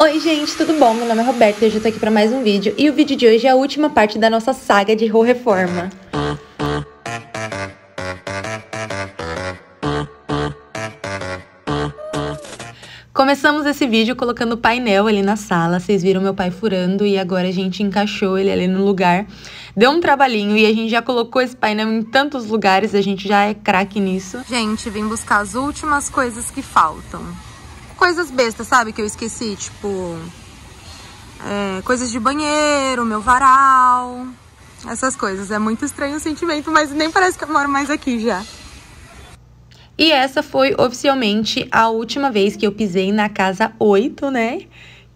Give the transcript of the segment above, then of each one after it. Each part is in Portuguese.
Oi gente, tudo bom? Meu nome é Roberto e hoje eu tô aqui para mais um vídeo. E o vídeo de hoje é a última parte da nossa saga de Rô Reforma. Começamos esse vídeo colocando o painel ali na sala, vocês viram meu pai furando e agora a gente encaixou ele ali no lugar. Deu um trabalhinho e a gente já colocou esse painel em tantos lugares, a gente já é craque nisso. Gente, vim buscar as últimas coisas que faltam coisas bestas, sabe? Que eu esqueci, tipo. É, coisas de banheiro, meu varal, essas coisas. É muito estranho o sentimento, mas nem parece que eu moro mais aqui já. E essa foi oficialmente a última vez que eu pisei na casa 8, né?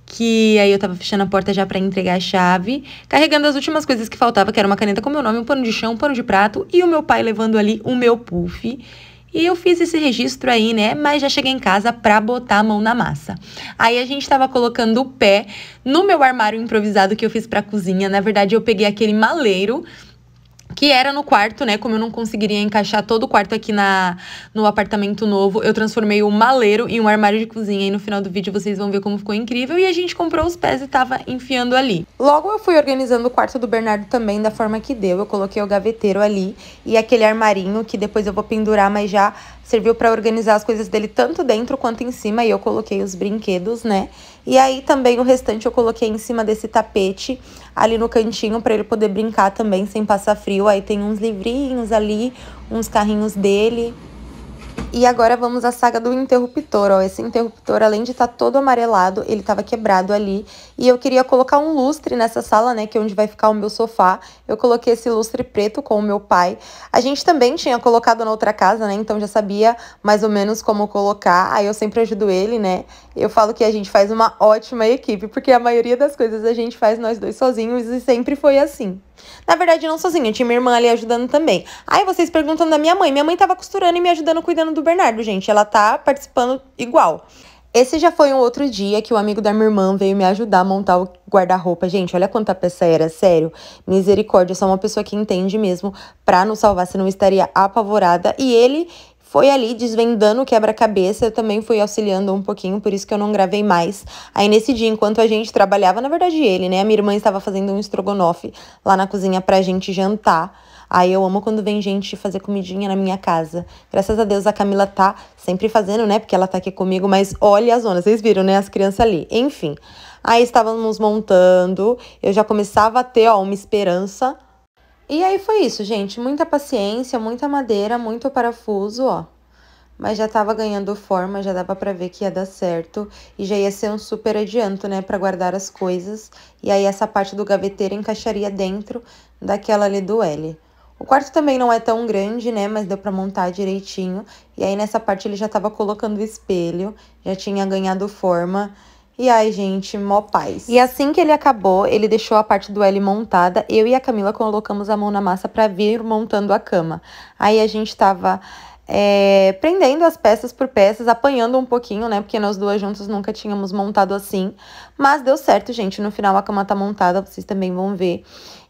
Que aí eu tava fechando a porta já para entregar a chave, carregando as últimas coisas que faltava, que era uma caneta com meu nome, um pano de chão, um pano de prato e o meu pai levando ali o meu puff. E eu fiz esse registro aí, né? Mas já cheguei em casa pra botar a mão na massa. Aí a gente tava colocando o pé no meu armário improvisado que eu fiz pra cozinha. Na verdade, eu peguei aquele maleiro que era no quarto, né? Como eu não conseguiria encaixar todo o quarto aqui na no apartamento novo, eu transformei o um maleiro em um armário de cozinha. E no final do vídeo vocês vão ver como ficou incrível. E a gente comprou os pés e tava enfiando ali. Logo eu fui organizando o quarto do Bernardo também da forma que deu. Eu coloquei o gaveteiro ali e aquele armarinho que depois eu vou pendurar, mas já serviu para organizar as coisas dele tanto dentro quanto em cima. E eu coloquei os brinquedos, né? E aí também o restante eu coloquei em cima desse tapete ali no cantinho para ele poder brincar também sem passar frio. Aí tem uns livrinhos ali, uns carrinhos dele, e agora vamos à saga do interruptor, ó. Esse interruptor, além de estar tá todo amarelado, ele estava quebrado ali. E eu queria colocar um lustre nessa sala, né, que é onde vai ficar o meu sofá. Eu coloquei esse lustre preto com o meu pai. A gente também tinha colocado na outra casa, né, então já sabia mais ou menos como colocar. Aí eu sempre ajudo ele, né. Eu falo que a gente faz uma ótima equipe, porque a maioria das coisas a gente faz nós dois sozinhos e sempre foi assim. Na verdade, não sozinha, tinha minha irmã ali ajudando também. Aí vocês perguntam da minha mãe. Minha mãe tava costurando e me ajudando cuidando do Bernardo, gente. Ela tá participando igual. Esse já foi um outro dia que o amigo da minha irmã veio me ajudar a montar o guarda-roupa. Gente, olha quanta peça era, sério. Misericórdia, só uma pessoa que entende mesmo pra nos salvar, senão não estaria apavorada. E ele foi ali desvendando o quebra-cabeça, eu também fui auxiliando um pouquinho, por isso que eu não gravei mais. Aí nesse dia, enquanto a gente trabalhava, na verdade ele, né, a minha irmã estava fazendo um estrogonofe lá na cozinha pra gente jantar. Aí eu amo quando vem gente fazer comidinha na minha casa. Graças a Deus a Camila tá sempre fazendo, né, porque ela tá aqui comigo, mas olha a zona, vocês viram, né, as crianças ali. Enfim, aí estávamos montando, eu já começava a ter, ó, uma esperança e aí foi isso, gente. Muita paciência, muita madeira, muito parafuso, ó. Mas já tava ganhando forma, já dava pra ver que ia dar certo. E já ia ser um super adianto, né, pra guardar as coisas. E aí essa parte do gaveteiro encaixaria dentro daquela ali do L. O quarto também não é tão grande, né? Mas deu para montar direitinho. E aí nessa parte ele já estava colocando o espelho, já tinha ganhado forma. E ai, gente, mó paz. E assim que ele acabou, ele deixou a parte do L montada. Eu e a Camila colocamos a mão na massa para vir montando a cama. Aí a gente tava é, prendendo as peças por peças, apanhando um pouquinho, né? Porque nós duas juntas nunca tínhamos montado assim. Mas deu certo, gente. No final a cama tá montada, vocês também vão ver.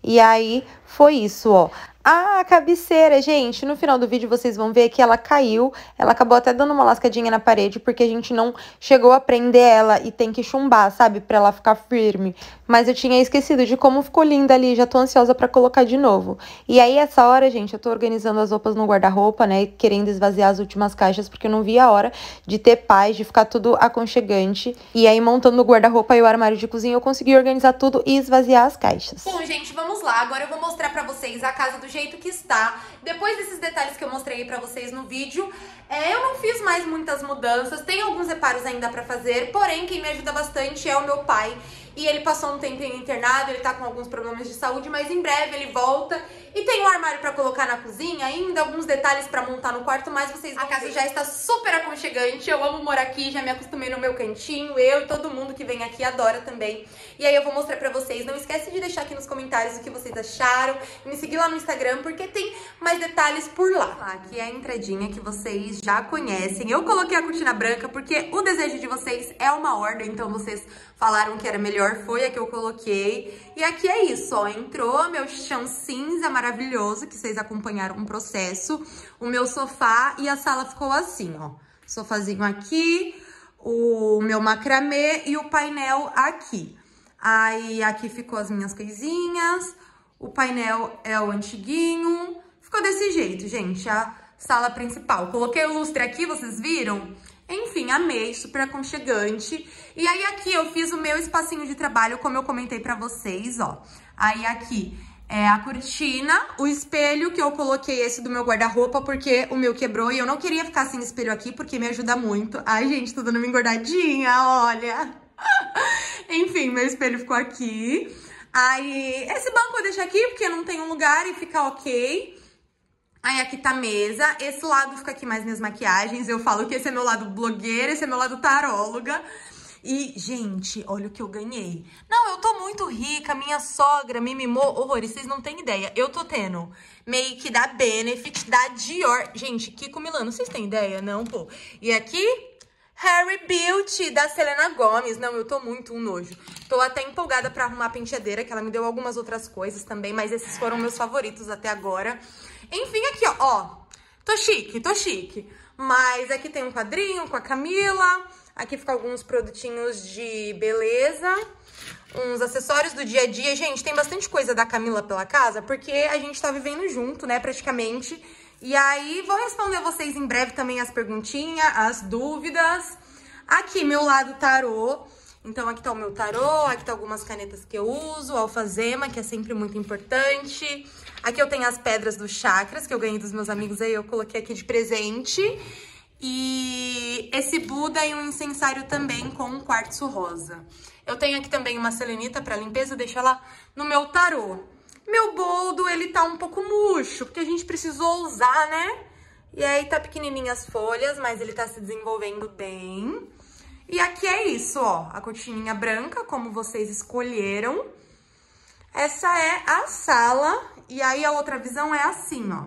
E aí foi isso, ó. Ah, a cabeceira, gente, no final do vídeo vocês vão ver que ela caiu, ela acabou até dando uma lascadinha na parede, porque a gente não chegou a prender ela e tem que chumbar, sabe, pra ela ficar firme. Mas eu tinha esquecido de como ficou linda ali, já tô ansiosa pra colocar de novo. E aí, essa hora, gente, eu tô organizando as roupas no guarda-roupa, né, querendo esvaziar as últimas caixas, porque eu não vi a hora de ter paz, de ficar tudo aconchegante. E aí, montando o guarda-roupa e o armário de cozinha, eu consegui organizar tudo e esvaziar as caixas. Bom, gente, vamos lá, agora eu vou mostrar pra vocês a casa do jeito que está. Depois desses detalhes que eu mostrei para pra vocês no vídeo, é, eu não fiz mais muitas mudanças, tem alguns reparos ainda pra fazer, porém quem me ajuda bastante é o meu pai. E ele passou um tempinho internado, ele tá com alguns problemas de saúde, mas em breve ele volta. E tem um armário para colocar na cozinha, ainda alguns detalhes para montar no quarto, mas vocês A casa ver. já está super aconchegante, eu amo morar aqui, já me acostumei no meu cantinho, eu e todo mundo que vem aqui adora também. E aí eu vou mostrar pra vocês, não esquece de deixar aqui nos comentários o que vocês acharam, me seguir lá no Instagram, porque tem mais detalhes por lá. Aqui é a entradinha que vocês já conhecem, eu coloquei a cortina branca porque o desejo de vocês é uma ordem, então vocês falaram que era melhor melhor foi a que eu coloquei. E aqui é isso, ó, entrou meu chão cinza maravilhoso, que vocês acompanharam o processo, o meu sofá e a sala ficou assim, ó. Sofazinho aqui, o meu macramê e o painel aqui. Aí aqui ficou as minhas coisinhas, o painel é o antiguinho. Ficou desse jeito, gente, a sala principal. Coloquei o lustre aqui, vocês viram? Enfim, amei, super aconchegante. E aí aqui eu fiz o meu espacinho de trabalho, como eu comentei pra vocês, ó. Aí aqui é a cortina, o espelho, que eu coloquei esse do meu guarda-roupa, porque o meu quebrou e eu não queria ficar sem espelho aqui, porque me ajuda muito. Ai, gente, tô dando uma engordadinha, olha! Enfim, meu espelho ficou aqui. Aí, esse banco eu deixo aqui, porque não tem um lugar e fica ok. Aí aqui tá mesa, esse lado fica aqui mais minhas maquiagens, eu falo que esse é meu lado blogueira, esse é meu lado taróloga. E, gente, olha o que eu ganhei. Não, eu tô muito rica, minha sogra me mimou horrores, vocês não têm ideia. Eu tô tendo make da Benefit, da Dior. Gente, Kiko Milano, vocês têm ideia? Não, pô. E aqui, Harry Beauty, da Selena Gomes. Não, eu tô muito um nojo. Tô até empolgada pra arrumar a penteadeira, que ela me deu algumas outras coisas também, mas esses foram meus favoritos até agora. Enfim, aqui, ó, ó. Tô chique, tô chique. Mas aqui tem um quadrinho com a Camila. Aqui ficam alguns produtinhos de beleza. Uns acessórios do dia a dia. Gente, tem bastante coisa da Camila pela casa, porque a gente tá vivendo junto, né, praticamente. E aí, vou responder vocês em breve também as perguntinhas, as dúvidas. Aqui, meu lado tarô. Então, aqui tá o meu tarô, aqui tá algumas canetas que eu uso, alfazema, que é sempre muito importante. Aqui eu tenho as pedras dos chakras, que eu ganhei dos meus amigos aí, eu coloquei aqui de presente. E esse Buda e um incensário também com um quartzo rosa. Eu tenho aqui também uma selenita para limpeza, deixa ela no meu tarô. Meu boldo, ele tá um pouco murcho, porque a gente precisou usar, né? E aí tá pequenininha as folhas, mas ele tá se desenvolvendo bem. E aqui é isso, ó, a cortininha branca, como vocês escolheram. Essa é a sala e aí, a outra visão é assim, ó.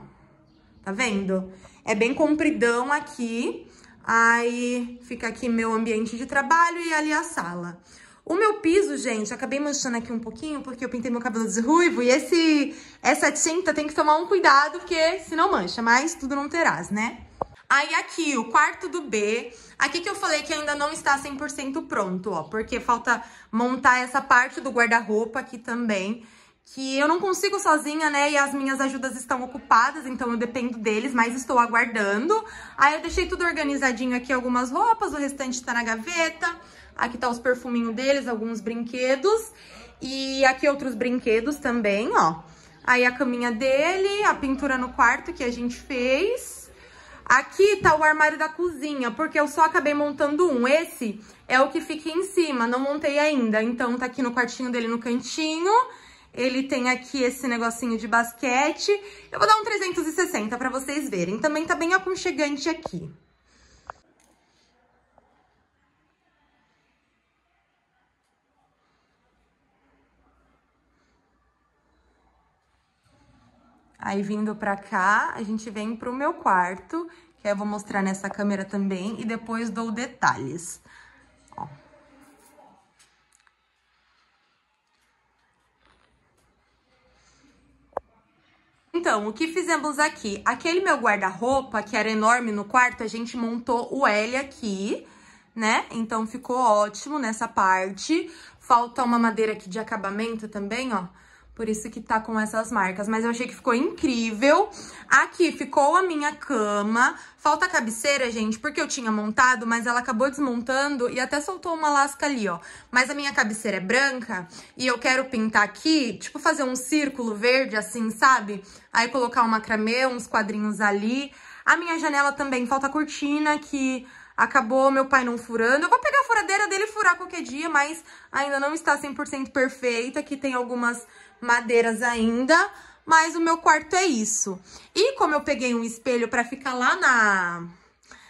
Tá vendo? É bem compridão aqui. Aí, fica aqui meu ambiente de trabalho e ali a sala. O meu piso, gente, acabei manchando aqui um pouquinho, porque eu pintei meu cabelo de ruivo. E esse, essa tinta tem que tomar um cuidado, porque senão mancha. Mas tudo não terás, né? Aí aqui, o quarto do B. Aqui que eu falei que ainda não está 100% pronto, ó. Porque falta montar essa parte do guarda-roupa aqui também que eu não consigo sozinha, né? E as minhas ajudas estão ocupadas, então eu dependo deles, mas estou aguardando. Aí eu deixei tudo organizadinho aqui, algumas roupas, o restante tá na gaveta. Aqui tá os perfuminhos deles, alguns brinquedos. E aqui outros brinquedos também, ó. Aí a caminha dele, a pintura no quarto que a gente fez. Aqui tá o armário da cozinha, porque eu só acabei montando um. Esse é o que fica em cima, não montei ainda. Então tá aqui no quartinho dele, no cantinho. Ele tem aqui esse negocinho de basquete. Eu vou dar um 360 para vocês verem. Também tá bem aconchegante aqui. Aí, vindo pra cá, a gente vem pro meu quarto, que eu vou mostrar nessa câmera também, e depois dou detalhes. Então, o que fizemos aqui? Aquele meu guarda-roupa, que era enorme no quarto, a gente montou o L aqui, né? Então, ficou ótimo nessa parte. Falta uma madeira aqui de acabamento também, ó por isso que tá com essas marcas. Mas eu achei que ficou incrível. Aqui ficou a minha cama. Falta a cabeceira, gente, porque eu tinha montado, mas ela acabou desmontando e até soltou uma lasca ali, ó. Mas a minha cabeceira é branca e eu quero pintar aqui, tipo fazer um círculo verde assim, sabe? Aí colocar um macramê, uns quadrinhos ali. A minha janela também falta a cortina, que acabou meu pai não furando. Eu vou pegar furadeira dele furar qualquer dia, mas ainda não está 100% perfeita, que tem algumas madeiras ainda, mas o meu quarto é isso. E como eu peguei um espelho para ficar lá na,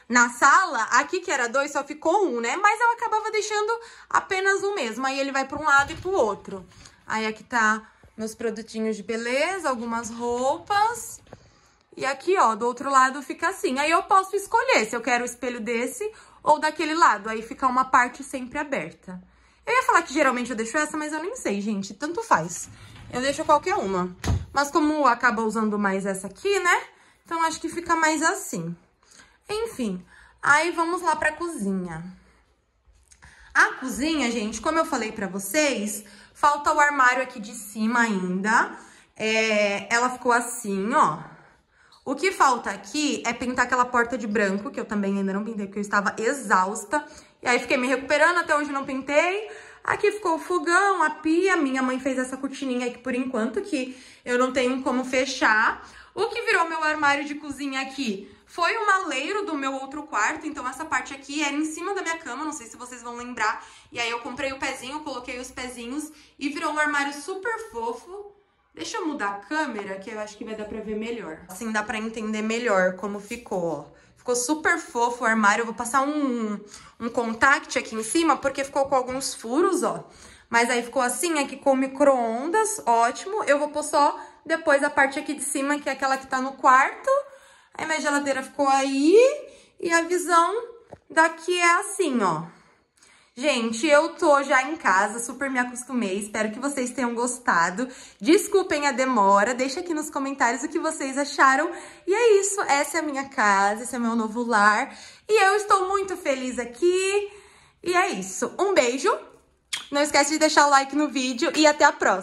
na sala, aqui que era dois só ficou um, né? Mas eu acabava deixando apenas um mesmo, aí ele vai para um lado e para o outro. Aí aqui tá meus produtinhos de beleza, algumas roupas... E aqui, ó, do outro lado fica assim. Aí eu posso escolher se eu quero o espelho desse ou daquele lado, aí fica uma parte sempre aberta. Eu ia falar que geralmente eu deixo essa, mas eu nem sei, gente, tanto faz. Eu deixo qualquer uma. Mas como acaba usando mais essa aqui, né? Então acho que fica mais assim. Enfim, aí vamos lá pra cozinha. A cozinha, gente, como eu falei pra vocês, falta o armário aqui de cima ainda. É, ela ficou assim, ó. O que falta aqui é pintar aquela porta de branco, que eu também ainda não pintei, porque eu estava exausta. E aí fiquei me recuperando, até hoje não pintei. Aqui ficou o fogão, a pia, minha mãe fez essa cortininha aqui por enquanto, que eu não tenho como fechar. O que virou meu armário de cozinha aqui foi o maleiro do meu outro quarto, então essa parte aqui era é em cima da minha cama, não sei se vocês vão lembrar. E aí eu comprei o pezinho, coloquei os pezinhos e virou um armário super fofo. Deixa eu mudar a câmera, que eu acho que vai dar pra ver melhor. Assim dá pra entender melhor como ficou, ó. Ficou super fofo o armário. Eu vou passar um, um contact aqui em cima, porque ficou com alguns furos, ó. Mas aí ficou assim, aqui com micro-ondas, ótimo. Eu vou pôr só depois a parte aqui de cima, que é aquela que tá no quarto. Aí minha geladeira ficou aí. E a visão daqui é assim, ó. Gente, eu tô já em casa, super me acostumei, espero que vocês tenham gostado. Desculpem a demora, deixa aqui nos comentários o que vocês acharam. E é isso, essa é a minha casa, esse é meu novo lar. E eu estou muito feliz aqui. E é isso, um beijo, não esquece de deixar o like no vídeo e até a próxima.